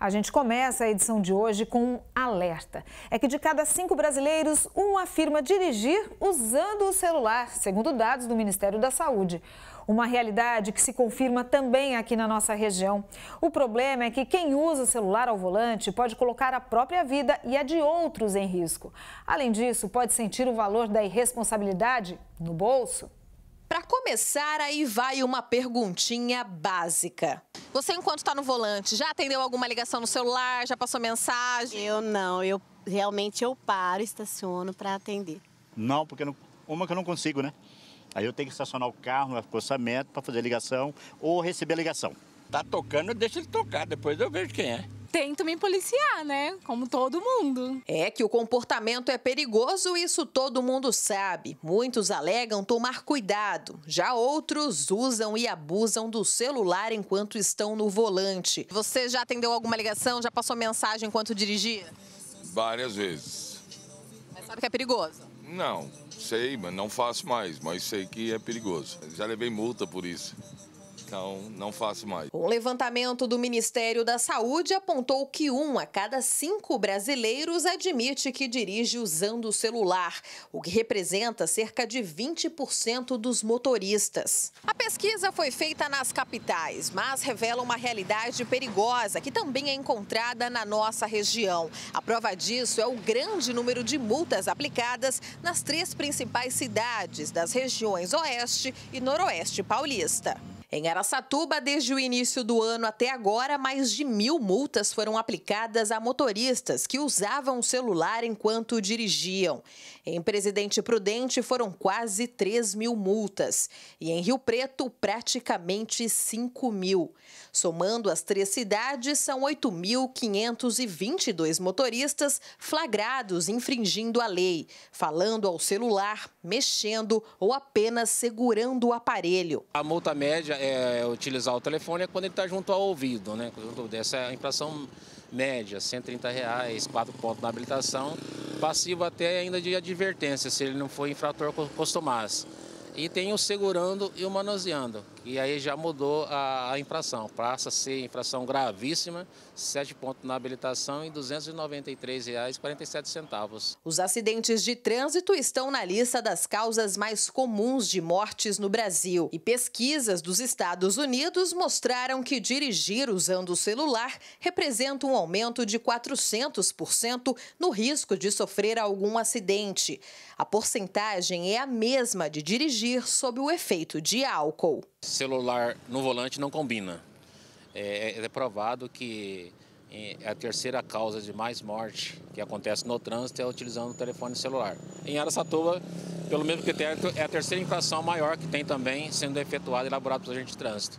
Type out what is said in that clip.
A gente começa a edição de hoje com um alerta. É que de cada cinco brasileiros, um afirma dirigir usando o celular, segundo dados do Ministério da Saúde. Uma realidade que se confirma também aqui na nossa região. O problema é que quem usa o celular ao volante pode colocar a própria vida e a de outros em risco. Além disso, pode sentir o valor da irresponsabilidade no bolso começar, aí vai uma perguntinha básica. Você, enquanto está no volante, já atendeu alguma ligação no celular? Já passou mensagem? Eu não, eu realmente eu paro, estaciono para atender. Não, porque não, uma que eu não consigo, né? Aí eu tenho que estacionar o carro no acostamento para fazer ligação ou receber ligação. Tá tocando, deixa ele tocar, depois eu vejo quem é tento me policiar, né? Como todo mundo. É que o comportamento é perigoso, isso todo mundo sabe. Muitos alegam tomar cuidado, já outros usam e abusam do celular enquanto estão no volante. Você já atendeu alguma ligação? Já passou mensagem enquanto dirigia? Várias vezes. Mas sabe que é perigoso? Não, sei, mas não faço mais, mas sei que é perigoso. Já levei multa por isso então não faço mais. O levantamento do Ministério da Saúde apontou que um a cada cinco brasileiros admite que dirige usando o celular, o que representa cerca de 20% dos motoristas. A pesquisa foi feita nas capitais, mas revela uma realidade perigosa que também é encontrada na nossa região. A prova disso é o grande número de multas aplicadas nas três principais cidades das regiões Oeste e Noroeste paulista. Em Araçatuba, desde o início do ano até agora, mais de mil multas foram aplicadas a motoristas que usavam o celular enquanto dirigiam. Em Presidente Prudente, foram quase 3 mil multas. E em Rio Preto, praticamente 5 mil. Somando as três cidades, são 8.522 motoristas flagrados infringindo a lei, falando ao celular, mexendo ou apenas segurando o aparelho. A multa média é, é, utilizar o telefone é quando ele está junto ao ouvido, né? Essa é a infração média, 130 reais, 4 pontos na habilitação, passivo até ainda de advertência, se ele não for infrator costumaz. E tem o segurando e o manuseando, e aí já mudou a, a infração. Passa a ser infração gravíssima, 7 pontos na habilitação e R$ 293,47. Os acidentes de trânsito estão na lista das causas mais comuns de mortes no Brasil. E pesquisas dos Estados Unidos mostraram que dirigir usando o celular representa um aumento de 400% no risco de sofrer algum acidente. A porcentagem é a mesma de dirigir sob o efeito de álcool celular no volante não combina. É, é, é provado que é, a terceira causa de mais morte que acontece no trânsito é utilizando o telefone celular. Em Aracatuba, pelo mesmo critério, é a terceira infração maior que tem também sendo efetuada e elaborada pelo agente de trânsito.